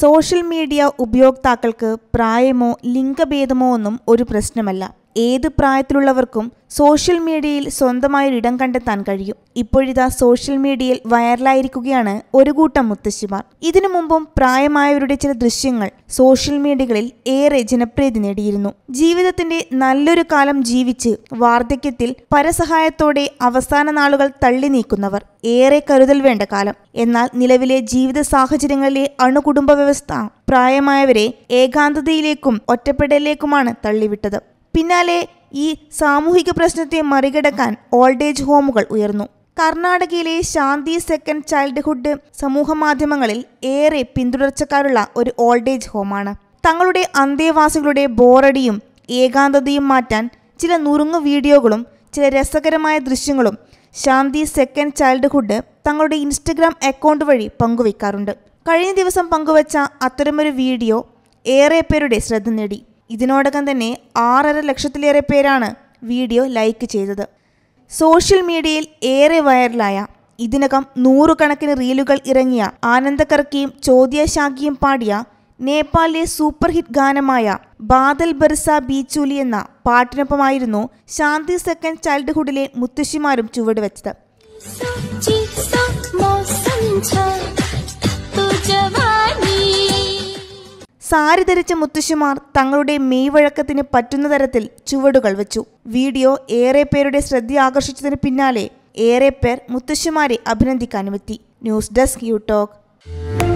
social media ഉപയോക്താക്കൾക്ക് പ്രായമോ ലിംഗഭേദമോ ഒന്നും ഒരു പ്രശ്നമല്ല ഏത് പ്രായത്തിലുള്ളവർക്കും സോഷ്യൽ മീഡിയയിൽ സ്വന്തമായൊരിടം കണ്ടെത്താൻ കഴിയും ഇപ്പോഴിതാ സോഷ്യൽ മീഡിയയിൽ വൈറലായിരിക്കുകയാണ് ഒരു കൂട്ടം മുത്തശ്ശിമാർ ഇതിനു മുമ്പും പ്രായമായവരുടെ ചില ദൃശ്യങ്ങൾ സോഷ്യൽ മീഡിയകളിൽ ഏറെ ജനപ്രീതി നേടിയിരുന്നു ജീവിതത്തിന്റെ നല്ലൊരു കാലം ജീവിച്ച് വാർദ്ധക്യത്തിൽ പരസഹായത്തോടെ അവസാന നാളുകൾ തള്ളി നീക്കുന്നവർ ഏറെ കരുതൽ വേണ്ട കാലം എന്നാൽ നിലവിലെ ജീവിത സാഹചര്യങ്ങളിലെ അണുകുടുംബ വ്യവസ്ഥ പ്രായമായവരെ ഏകാന്തതയിലേക്കും ഒറ്റപ്പെടലിലേക്കുമാണ് തള്ളിവിട്ടത് പിന്നാലെ ഈ സാമൂഹിക പ്രശ്നത്തെ മറികടക്കാൻ ഓൾഡ് ഏജ് ഹോമുകൾ ഉയർന്നു കർണാടകയിലെ ശാന്തി സെക്കൻഡ് ചൈൽഡ്ഹുഡ് സമൂഹ മാധ്യമങ്ങളിൽ ഏറെ പിന്തുടർച്ചക്കാരുള്ള ഒരു ഓൾഡ് ഏജ് ഹോമാണ് തങ്ങളുടെ അന്തേവാസികളുടെ ബോറടിയും ഏകാന്തതയും മാറ്റാൻ ചില നുറുങ്ങു വീഡിയോകളും ചില രസകരമായ ദൃശ്യങ്ങളും ശാന്തി സെക്കൻഡ് ചൈൽഡ്ഹുഡ് തങ്ങളുടെ ഇൻസ്റ്റഗ്രാം അക്കൗണ്ട് വഴി പങ്കുവയ്ക്കാറുണ്ട് കഴിഞ്ഞ ദിവസം പങ്കുവച്ച അത്തരമൊരു വീഡിയോ ഏറെ പേരുടെ ശ്രദ്ധ നേടി ഇതിനോടകം തന്നെ ആറര ലക്ഷത്തിലേറെ പേരാണ് വീഡിയോ ലൈക്ക് ചെയ്തത് സോഷ്യൽ മീഡിയയിൽ ഏറെ വൈറലായ ഇതിനകം നൂറുകണക്കിന് റീലുകൾ ഇറങ്ങിയ ആനന്ദകർക്കിയും ചോദ്യശാഖിയും പാടിയ നേപ്പാളിലെ സൂപ്പർ ഹിറ്റ് ഗാനമായ ബാദൽ ബർസ ബീച്ചൂലി എന്ന പാട്ടിനൊപ്പമായിരുന്നു ശാന്തി സെക്കൻഡ് ചൈൽഡ്ഹുഡിലെ മുത്തശ്ശിമാരും ചുവടുവെച്ചത് സാരി ധരിച്ച മുത്തശ്ശിമാർ തങ്ങളുടെ മെയ്വഴക്കത്തിന് പറ്റുന്ന തരത്തിൽ ചുവടുകൾ വെച്ചു വീഡിയോ ഏറെ പേരുടെ ശ്രദ്ധ ആകർഷിച്ചതിന് പിന്നാലെ ഏറെ പേർ മുത്തശ്ശിമാരെ അഭിനന്ദിക്കാനുമെത്തി ന്യൂസ് ഡെസ്ക് യു ടോക്ക്